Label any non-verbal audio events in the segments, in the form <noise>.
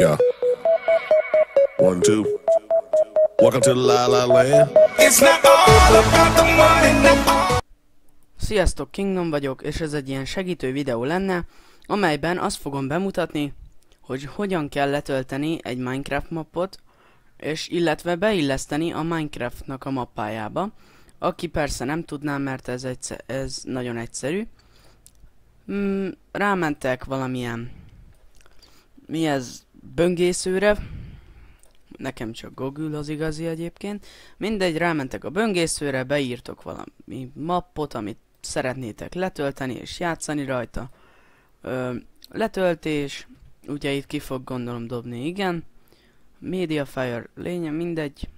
Yeah. One, two. Welcome to La La Land. It's not all about the money, no. Sziasztok, Kingdom vagyok, és ez egy ilyen segítő videó lenne, amelyben azt fogom bemutatni, hogy hogyan kell letölteni egy Minecraft mapot és illetve beilleszteni a Minecraftnak a mappájába, aki persze nem tudná, mert ez, egy, ez nagyon egyszerű. Mm, rámentek valamilyen mi ez böngészőre. Nekem csak Google az igazi egyébként. Mindegy, rámentek a böngészőre, beírtok valami mappot, amit szeretnétek letölteni és játszani rajta. Ö, letöltés, ugye itt ki fog gondolom dobni, igen. Mediafire lénye, mindegy.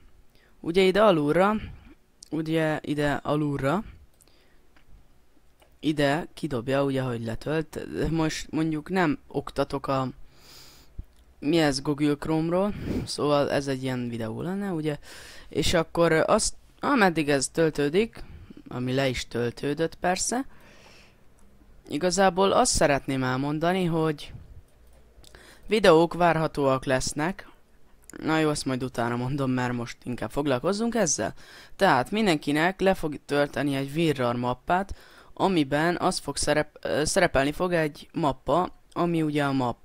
Ugye ide alulra, ugye ide alulra, ide kidobja, ugye, hogy letölt. Most mondjuk nem oktatok a mi ez Google Chrome-ról, szóval ez egy ilyen videó lenne, ugye? És akkor azt, ameddig ez töltődik, ami le is töltődött persze, igazából azt szeretném elmondani, hogy videók várhatóak lesznek, Na jó, azt majd utána mondom, mert most inkább foglalkozzunk ezzel. Tehát mindenkinek le fog tölteni egy VRAR mappát, amiben az fog szerep szerepelni fog egy mappa, ami ugye a map.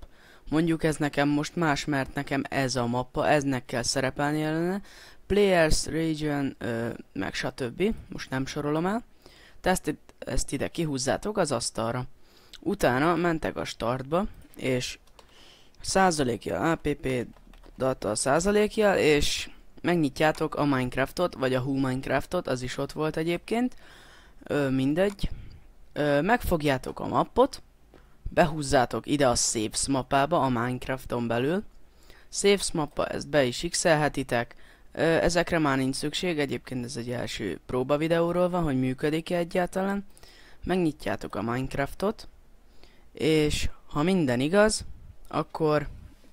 Mondjuk ez nekem most más, mert nekem ez a mappa, eznek kell szerepelni ellene. Players, Region, ö, meg stb. Most nem sorolom el. Te ezt, ezt ide kihúzzátok az asztalra. Utána mentek a startba, és százalékjel, app data százalékjel, és megnyitjátok a Minecraftot, vagy a Who Minecraftot, az is ott volt egyébként, ö, mindegy. Ö, megfogjátok a mappot, behúzzátok ide a Saves mapába a Minecrafton belül. Saves mappa, ezt be is x ezekre már nincs szükség, egyébként ez egy első próba videóról van, hogy működik-e egyáltalán. Megnyitjátok a Minecraftot, és ha minden igaz, akkor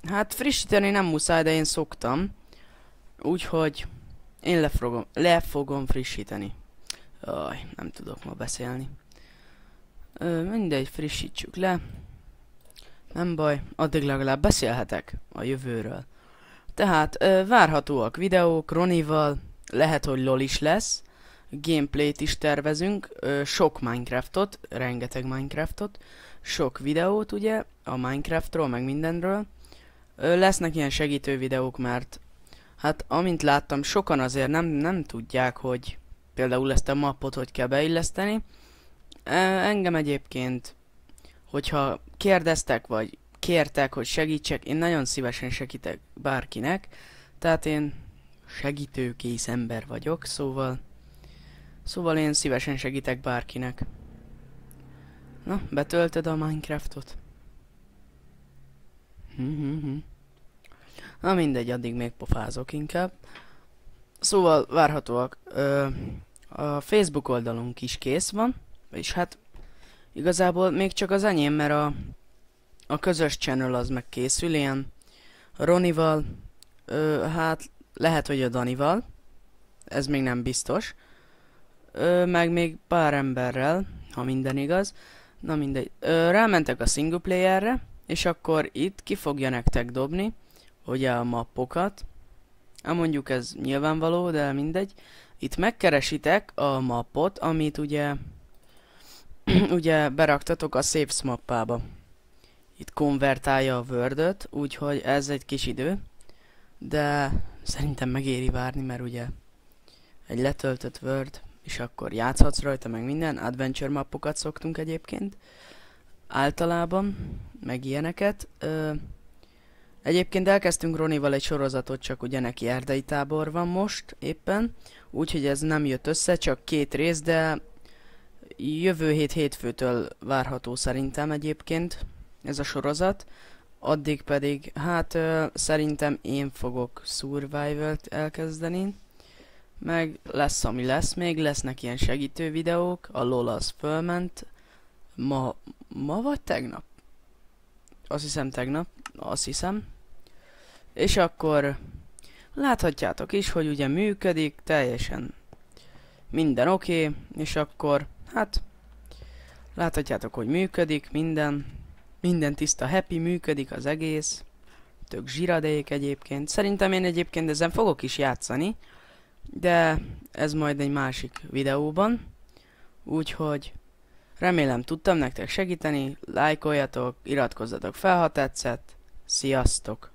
hát frissíteni nem muszáj, de én szoktam, úgyhogy én le fogom, le fogom frissíteni. Aj, nem tudok ma beszélni. Ö, mindegy, frissítsük le. Nem baj, addig legalább beszélhetek a jövőről. Tehát ö, várhatóak videók Ronival, lehet, hogy LOL is lesz, gameplayt is tervezünk, ö, sok Minecraftot, rengeteg Minecraftot, sok videót ugye, a Minecraftról, meg mindenről. Ö, lesznek ilyen segítő videók, mert hát amint láttam, sokan azért nem, nem tudják, hogy például ezt a mappot hogy kell beilleszteni, Engem egyébként, hogyha kérdeztek, vagy kértek, hogy segítsek, én nagyon szívesen segítek bárkinek. Tehát én segítőkész ember vagyok, szóval... Szóval én szívesen segítek bárkinek. Na, betöltöd a Minecraftot? Na mindegy, addig még pofázok inkább. Szóval várhatóak. Ö, a Facebook oldalunk is kész van. Vagyis hát igazából még csak az enyém, mert a, a közös channel az meg készül, ilyen Ronival, ö, hát lehet, hogy a Danival, ez még nem biztos, ö, meg még pár emberrel, ha minden igaz. Na mindegy, ö, rámentek a single playerre, és akkor itt ki fogja nektek dobni, ugye a mappokat, Hát mondjuk ez nyilvánvaló, de mindegy. Itt megkeresitek a mappot, amit ugye <clears throat> ugye beraktatok a Saves mappába. Itt konvertálja a word úgyhogy ez egy kis idő, de szerintem megéri várni, mert ugye egy letöltött Word, és akkor játszhatsz rajta, meg minden. Adventure mappokat szoktunk egyébként általában, meg ilyeneket. Ö, egyébként elkezdtünk Ronival egy sorozatot, csak ugye neki erdei tábor van most éppen, úgyhogy ez nem jött össze, csak két rész, de jövő hét hétfőtől várható szerintem egyébként ez a sorozat. Addig pedig, hát ö, szerintem én fogok Survival-t elkezdeni. Meg lesz, ami lesz még, lesznek ilyen segítő videók, a LOL az fölment. Ma, ma vagy tegnap? Azt hiszem tegnap, azt hiszem. És akkor láthatjátok is, hogy ugye működik teljesen minden oké, okay, és akkor Hát, láthatjátok, hogy működik minden. Minden tiszta happy, működik az egész. Tök zsiradék egyébként. Szerintem én egyébként ezen fogok is játszani, de ez majd egy másik videóban. Úgyhogy remélem tudtam nektek segíteni, lájkoljatok, iratkozzatok fel, ha tetszett. Sziasztok!